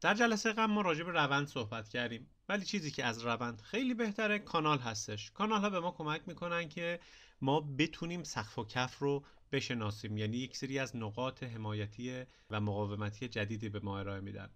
در جلسه قبل ما راجع به روند صحبت کردیم ولی چیزی که از روند خیلی بهتره کانال هستش کانال ها به ما کمک میکنن که ما بتونیم سقف و کف رو بشناسیم یعنی یک سری از نقاط حمایتی و مقاومتی جدیدی به ما ارائه میدن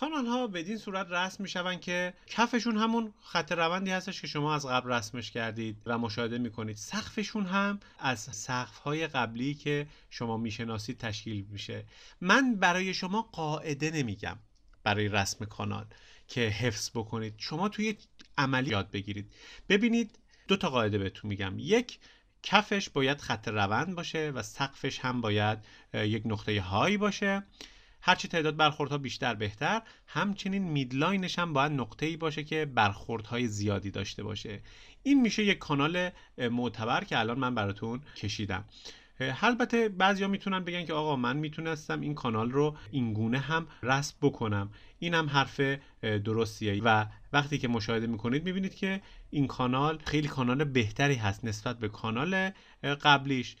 کانال ها این صورت رسم شوند که کفشون همون خط روندی هستش که شما از قبل رسمش کردید و مشاهده کنید. سقفشون هم از سقف های قبلی که شما میشناسید تشکیل میشه من برای شما قاعده نمیگم برای رسم کانال که حفظ بکنید شما توی عملی یاد بگیرید ببینید دو تا قاعده بهتون میگم یک کفش باید خط روند باشه و سقفش هم باید یک نقطه هایی باشه هرچی تعداد برخوردها بیشتر بهتر همچنین میدلاینش هم باید نقطه ای باشه که برخوردهای زیادی داشته باشه این میشه یک کانال معتبر که الان من براتون کشیدم البته بعضیا میتونن بگن که آقا من میتونستم این کانال رو اینگونه هم رسم بکنم این هم حرف درستیه و وقتی که مشاهده میکنید میبینید که این کانال خیلی کانال بهتری هست نسبت به کانال قبلیش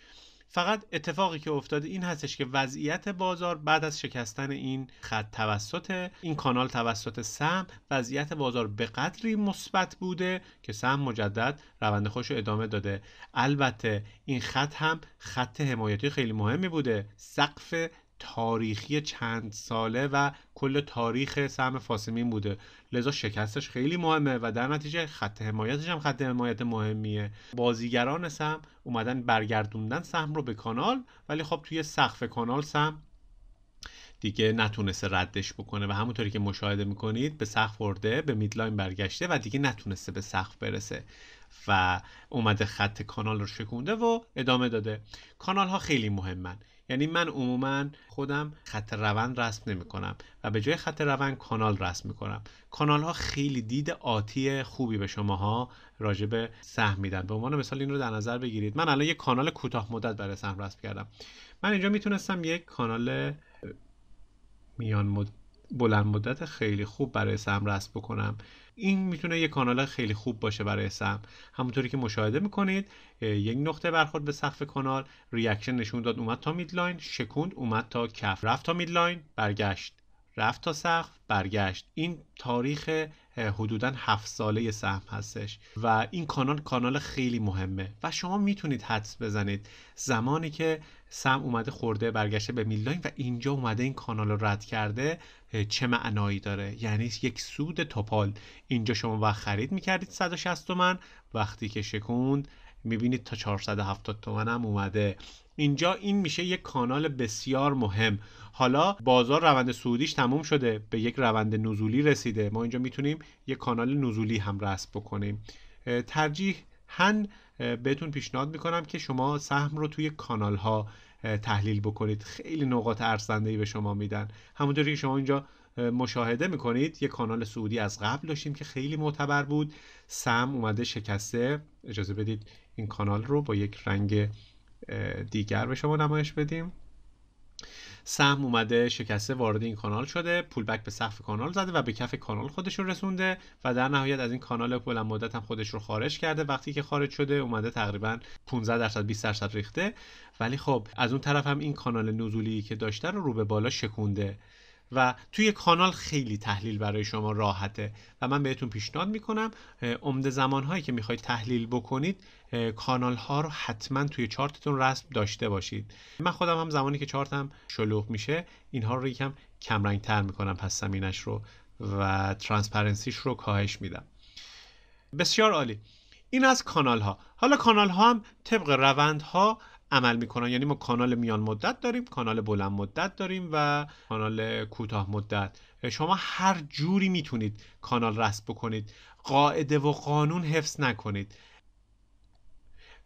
فقط اتفاقی که افتاده این هستش که وضعیت بازار بعد از شکستن این خط توسط این کانال توسط سم، وضعیت بازار به قدری مثبت بوده که سم مجدد روند خوش ادامه داده البته این خط هم خط حمایتی خیلی مهمی بوده سقف تاریخی چند ساله و کل تاریخ سهم فاسمین بوده لذا شکستش خیلی مهمه و در نتیجه خط حمایتش هم خط حمایت مهمیه بازیگران سهم اومدن برگردوندن سهم رو به کانال ولی خب توی سقف کانال سهم دیگه نتونسته ردش بکنه و همونطوری که مشاهده میکنید به سقف خورده به میدلاین برگشته و دیگه نتونسته به سقف برسه و اومده خط کانال رو شکونده و ادامه داده کانال ها خیلی مهمن یعنی من عموما خودم خط روند رسم نمی کنم و به جای خط روند کانال رسم می کنم کانال ها خیلی دید آتی خوبی به شماها راجع به سهم میدن به عنوان مثال این رو در نظر بگیرید من الان یک کانال کوتاه مدت برای سهم رسم کردم من اینجا میتونستم یک کانال میان مدت بلند مدت خیلی خوب برای سم رست بکنم این میتونه یه کانال خیلی خوب باشه برای سم همونطوری که مشاهده میکنید یک نقطه برخورد به سقف کانال ریاکشن نشون داد اومد تا میدلاین شکوند اومد تا کف رفت تا میدلاین برگشت رفت تا سقف برگشت این تاریخ حدودا هفت ساله سهم هستش و این کانال کانال خیلی مهمه و شما میتونید حدس بزنید زمانی که سم اومده خورده برگشته به میلاین و اینجا اومده این کانال رو رد کرده چه معنایی داره یعنی یک سود توپال اینجا شما وقت خرید میکردید 160 تومن وقتی که شکوند میبینید تا 470 تومن هم اومده اینجا این میشه یک کانال بسیار مهم حالا بازار روند سعودیش تموم شده به یک روند نزولی رسیده ما اینجا میتونیم یک کانال نزولی هم رسم بکنیم ترجیح هن بهتون پیشنهاد میکنم که شما سهم رو توی کانال ها تحلیل بکنید خیلی نقاط ارزنده ای به شما میدن همونطوری که شما اینجا مشاهده میکنید یک کانال سعودی از قبل داشتیم که خیلی معتبر بود سم اومده شکسته اجازه بدید این کانال رو با یک رنگ دیگر به شما نمایش بدیم سهم اومده شکسته وارد این کانال شده پولبک به سقف کانال زده و به کف کانال خودش رو رسونده و در نهایت از این کانال بلند مدت هم خودش رو خارج کرده وقتی که خارج شده اومده تقریبا 15 درصد 20 درصد ریخته ولی خب از اون طرف هم این کانال نزولی که داشته رو رو به بالا شکونده و توی کانال خیلی تحلیل برای شما راحته و من بهتون پیشنهاد میکنم عمده زمانهایی که میخواید تحلیل بکنید کانال ها رو حتما توی چارتتون رسم داشته باشید من خودم هم زمانی که چارتم شلوغ میشه اینها رو یکم کمرنگ تر میکنم پس زمینش رو و ترانسپرنسیش رو کاهش میدم بسیار عالی این از کانال ها حالا کانال ها هم طبق روند ها عمل میکنن یعنی ما کانال میان مدت داریم کانال بلند مدت داریم و کانال کوتاه مدت شما هر جوری میتونید کانال رسب بکنید قاعده و قانون حفظ نکنید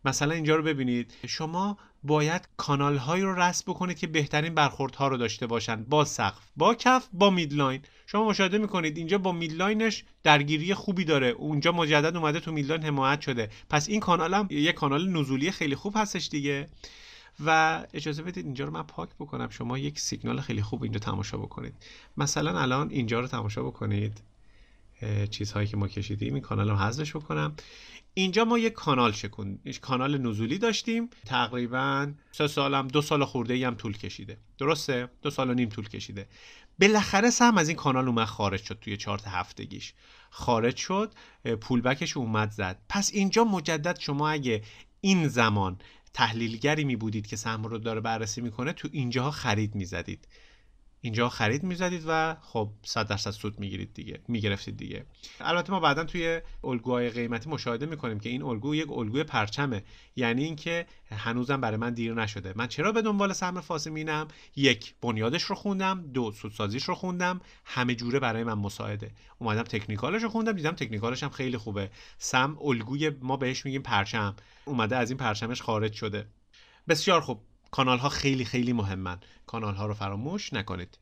مثلا اینجا رو ببینید شما باید کانال هایی رو رسم بکنید که بهترین برخورد ها رو داشته باشند با سقف با کف با میدلاین شما مشاهده میکنید اینجا با میدلاینش درگیری خوبی داره اونجا مجدد اومده تو میدلاین حمایت شده پس این کانال هم یه کانال نزولی خیلی خوب هستش دیگه و اجازه بدید اینجا رو من پاک بکنم شما یک سیگنال خیلی خوب اینجا تماشا بکنید مثلا الان اینجا رو تماشا بکنید چیزهایی که ما کشیدیم این کانال رو حذفش بکنم اینجا ما یک کانال شکن کانال نزولی داشتیم تقریبا سه سالم دو سال خورده ای هم طول کشیده درسته دو سال و نیم طول کشیده بالاخره سهم از این کانال اومد خارج شد توی چارت هفتگیش خارج شد پولبکش اومد زد پس اینجا مجدد شما اگه این زمان تحلیلگری می بودید که سهم رو داره بررسی میکنه تو اینجاها خرید میزدید اینجا خرید میزدید و خب 100 درصد سود میگیرید دیگه میگرفتید دیگه البته ما بعدا توی الگوهای قیمتی مشاهده میکنیم که این الگو یک الگوی پرچمه یعنی اینکه هنوزم برای من دیر نشده من چرا به دنبال سهم مینم؟ یک بنیادش رو خوندم دو سودسازیش رو خوندم همه جوره برای من مساعده اومدم تکنیکالش رو خوندم دیدم تکنیکالش هم خیلی خوبه سم الگوی ما بهش میگیم پرچم اومده از این پرچمش خارج شده بسیار خوب کانال ها خیلی خیلی مهمن کانال ها رو فراموش نکنید